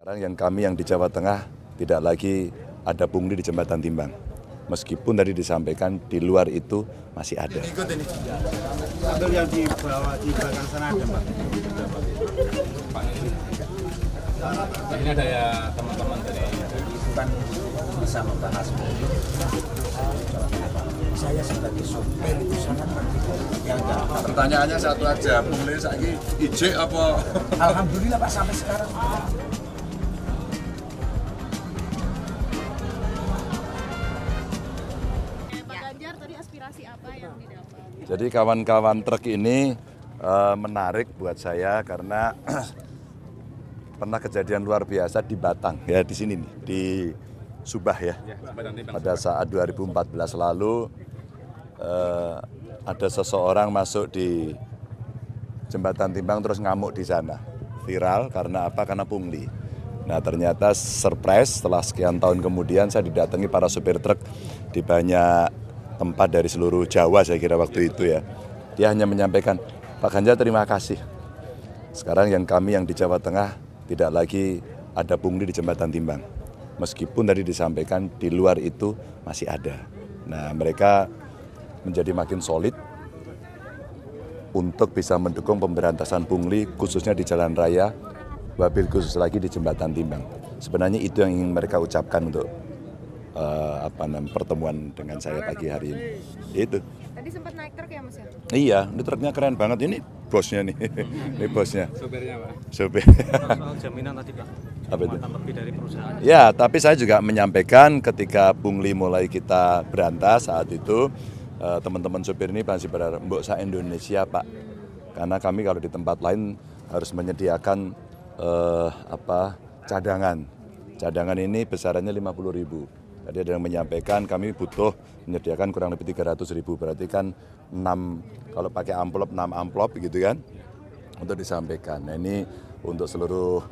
Sekarang yang kami yang di Jawa Tengah tidak lagi ada pungli di jembatan timbang. Meskipun tadi disampaikan di luar itu masih ada. ini. Pertanyaannya satu aja, pungli ijek apa? Alhamdulillah Pak sampai sekarang. inspirasi apa yang didapat? Jadi kawan-kawan truk ini uh, menarik buat saya karena pernah kejadian luar biasa di Batang ya di sini nih di Subah ya. ya Pada saat 2014 lalu eh, ada seseorang masuk di jembatan timbang terus ngamuk di sana viral karena apa karena pungli. Nah ternyata surprise setelah sekian tahun kemudian saya didatangi para supir truk di banyak tempat dari seluruh Jawa saya kira waktu itu ya. Dia hanya menyampaikan, Pak Ganjar terima kasih. Sekarang yang kami yang di Jawa Tengah tidak lagi ada pungli di jembatan timbang. Meskipun tadi disampaikan di luar itu masih ada. Nah mereka menjadi makin solid untuk bisa mendukung pemberantasan pungli khususnya di jalan raya, wabil khusus lagi di jembatan timbang. Sebenarnya itu yang ingin mereka ucapkan untuk uh, apa namanya pertemuan dengan saya pagi hari ini. Itu. Tadi sempat naik truk ya Mas ya? Iya, ini truknya keren banget. Ini bosnya nih. ini bosnya. Sopirnya Pak. Sopir. Soal jaminan tadi Pak. Apa itu? lebih dari perusahaan. Ya, tapi saya juga menyampaikan ketika Pungli mulai kita berantas saat itu eh, teman-teman uh, sopir ini pasti berharap, "Mbok saya Indonesia, Pak." Karena kami kalau di tempat lain harus menyediakan uh, apa cadangan. Cadangan ini besarannya 50 ribu Tadi ada yang menyampaikan kami butuh menyediakan kurang lebih 300 ribu, berarti kan 6, kalau pakai amplop 6 amplop gitu kan, untuk disampaikan. Nah ini untuk seluruh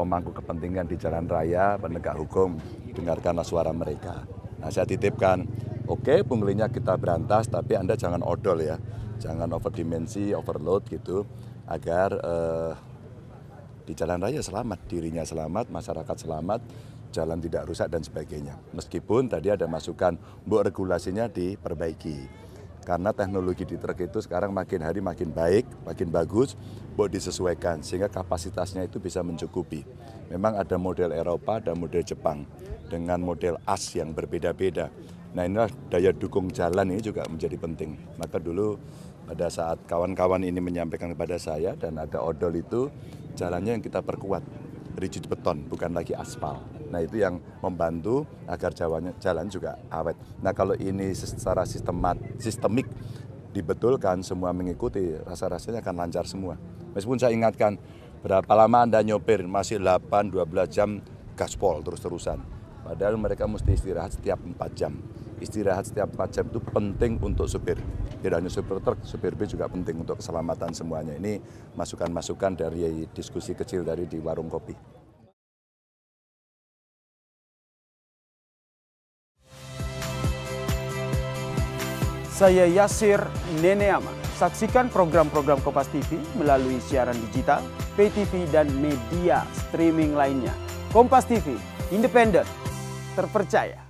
pemangku kepentingan di jalan raya, penegak hukum, dengarkanlah suara mereka. Nah saya titipkan, oke okay, punglinya kita berantas, tapi Anda jangan odol ya, jangan over dimensi, overload gitu, agar eh, di jalan raya selamat, dirinya selamat, masyarakat selamat, jalan tidak rusak dan sebagainya. Meskipun tadi ada masukan, bu regulasinya diperbaiki. Karena teknologi di truk itu sekarang makin hari makin baik, makin bagus, buat disesuaikan sehingga kapasitasnya itu bisa mencukupi. Memang ada model Eropa, dan model Jepang dengan model as yang berbeda-beda. Nah inilah daya dukung jalan ini juga menjadi penting. Maka dulu pada saat kawan-kawan ini menyampaikan kepada saya dan ada odol itu jalannya yang kita perkuat rigid beton bukan lagi aspal. Nah itu yang membantu agar jalannya jalan juga awet. Nah kalau ini secara sistemat sistemik dibetulkan semua mengikuti rasa-rasanya akan lancar semua. Meskipun saya ingatkan berapa lama Anda nyopir masih 8 12 jam gaspol terus-terusan. Padahal mereka mesti istirahat setiap 4 jam istirahat setiap 4 jam itu penting untuk supir. Tidak hanya supir truk, supir B juga penting untuk keselamatan semuanya. Ini masukan-masukan dari diskusi kecil dari di warung kopi. Saya Yasir Neneama. Saksikan program-program Kompas TV melalui siaran digital, pay TV, dan media streaming lainnya. Kompas TV, independen, terpercaya.